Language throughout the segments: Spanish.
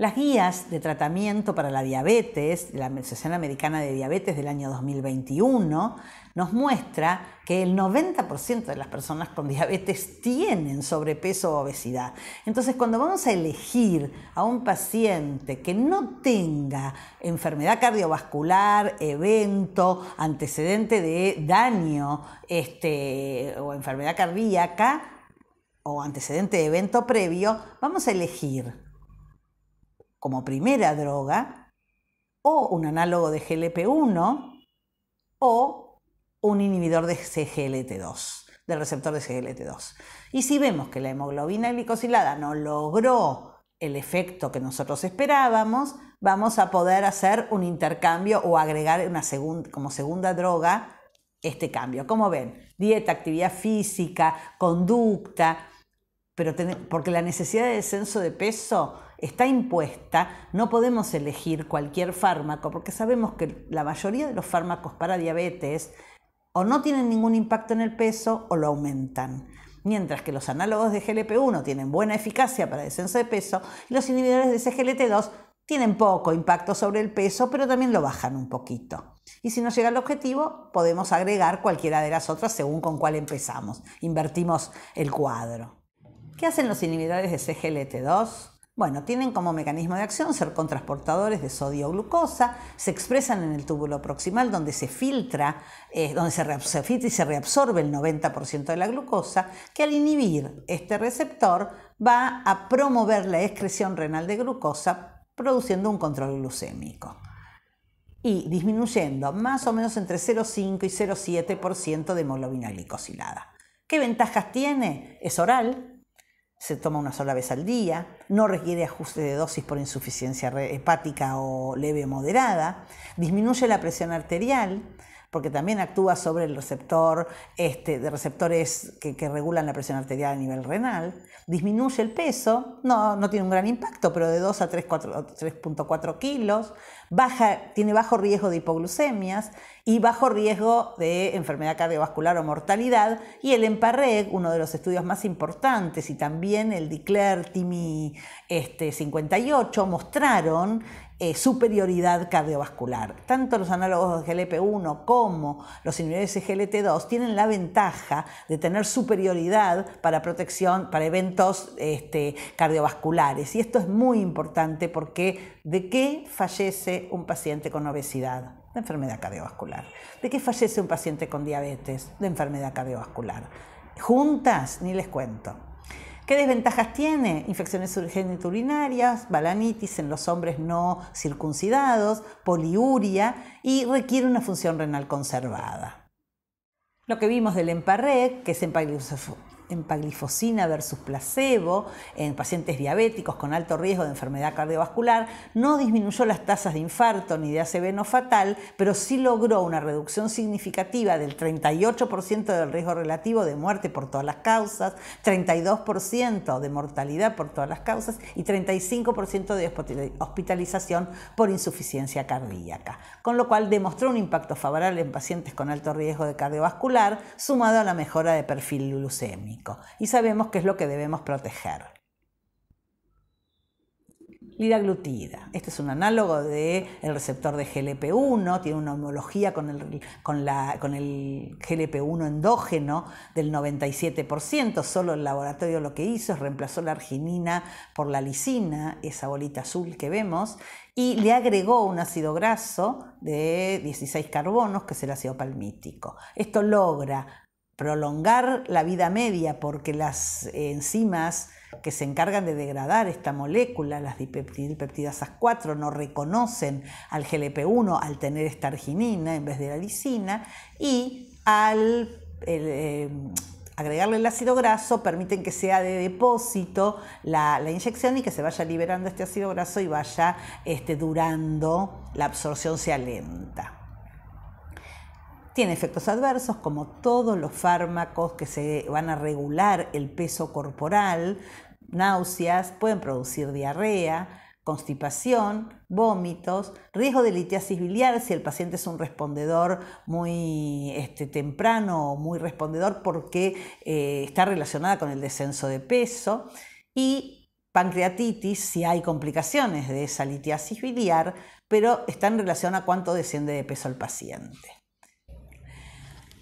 Las guías de tratamiento para la diabetes, la Asociación Americana de Diabetes del año 2021, nos muestra que el 90% de las personas con diabetes tienen sobrepeso o obesidad. Entonces, cuando vamos a elegir a un paciente que no tenga enfermedad cardiovascular, evento, antecedente de daño este, o enfermedad cardíaca o antecedente de evento previo, vamos a elegir como primera droga, o un análogo de GLP-1, o un inhibidor de CGLT2, del receptor de CGLT2. Y si vemos que la hemoglobina glicosilada no logró el efecto que nosotros esperábamos, vamos a poder hacer un intercambio o agregar una como segunda droga este cambio. Como ven, dieta, actividad física, conducta, pero porque la necesidad de descenso de peso está impuesta, no podemos elegir cualquier fármaco, porque sabemos que la mayoría de los fármacos para diabetes o no tienen ningún impacto en el peso o lo aumentan. Mientras que los análogos de GLP-1 tienen buena eficacia para descenso de peso, los inhibidores de CGLT2 tienen poco impacto sobre el peso, pero también lo bajan un poquito. Y si no llega al objetivo, podemos agregar cualquiera de las otras según con cuál empezamos. Invertimos el cuadro. ¿Qué hacen los inhibidores de CGLT2? Bueno, tienen como mecanismo de acción ser transportadores de sodio glucosa, se expresan en el túbulo proximal donde se filtra, eh, donde se, se, filtra y se reabsorbe el 90% de la glucosa, que al inhibir este receptor va a promover la excreción renal de glucosa, produciendo un control glucémico y disminuyendo más o menos entre 0,5 y 0,7% de hemoglobina glicosilada. ¿Qué ventajas tiene? Es oral, se toma una sola vez al día, no requiere ajuste de dosis por insuficiencia hepática o leve moderada, disminuye la presión arterial, porque también actúa sobre el receptor este, de receptores que, regulan la presión arterial a nivel renal, disminuye el peso, no, no tiene un gran impacto, pero de 2 a 3.4 kilos, tiene bajo riesgo de hipoglucemias y bajo riesgo de enfermedad cardiovascular o mortalidad, y el EMPARREG, uno de los estudios más importantes, y también el DICLER TIMI este, 58, mostraron eh, superioridad cardiovascular. Tanto los análogos de GLP-1 como los inhibidores de GLT-2 tienen la ventaja de tener superioridad para protección, para eventos este, cardiovasculares. Y esto es muy importante porque ¿de qué fallece un paciente con obesidad? De enfermedad cardiovascular. ¿De qué fallece un paciente con diabetes? De enfermedad cardiovascular. Juntas, ni les cuento. ¿Qué desventajas tiene? Infecciones urinarias, balanitis en los hombres no circuncidados, poliuria y requiere una función renal conservada. Lo que vimos del Emparrec, que es en paglifosina versus placebo en pacientes diabéticos con alto riesgo de enfermedad cardiovascular, no disminuyó las tasas de infarto ni de ACV no fatal, pero sí logró una reducción significativa del 38% del riesgo relativo de muerte por todas las causas, 32% de mortalidad por todas las causas y 35% de hospitalización por insuficiencia cardíaca, con lo cual demostró un impacto favorable en pacientes con alto riesgo de cardiovascular, sumado a la mejora de perfil glucémico y sabemos qué es lo que debemos proteger. Liraglutida. Este es un análogo del el receptor de GLP-1, tiene una homología con el, con, la, con el GLP-1 endógeno del 97%. Solo el laboratorio lo que hizo es reemplazó la arginina por la lisina, esa bolita azul que vemos, y le agregó un ácido graso de 16 carbonos, que es el ácido palmítico. Esto logra prolongar la vida media porque las enzimas que se encargan de degradar esta molécula, las dipeptidasas 4, no reconocen al GLP1 al tener esta arginina en vez de la lisina y al eh, agregarle el ácido graso permiten que sea de depósito la, inyección y que se vaya liberando este ácido graso y vaya este, durando, la absorción sea lenta. Tiene efectos adversos como todos los fármacos que se van a regular el peso corporal, náuseas, pueden producir diarrea, constipación, vómitos, riesgo de litiasis biliar si el paciente es un respondedor muy este, temprano o muy respondedor porque eh, está relacionada con el descenso de peso y pancreatitis si hay complicaciones de esa litiasis biliar, pero está en relación a cuánto desciende de peso el paciente.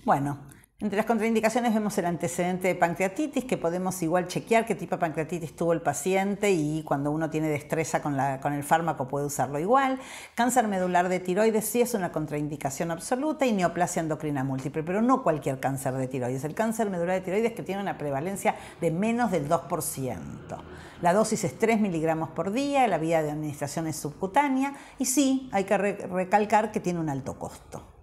Bueno, entre las contraindicaciones vemos el antecedente de pancreatitis, que podemos igual chequear qué tipo de pancreatitis tuvo el paciente y cuando uno tiene destreza con, el fármaco puede usarlo igual. Cáncer medular de tiroides sí es una contraindicación absoluta y neoplasia endocrina múltiple, pero no cualquier cáncer de tiroides. El cáncer medular de tiroides que tiene una prevalencia de menos del 2%. La dosis es 3 miligramos por día, la vía de administración es subcutánea y sí, hay que recalcar que tiene un alto costo.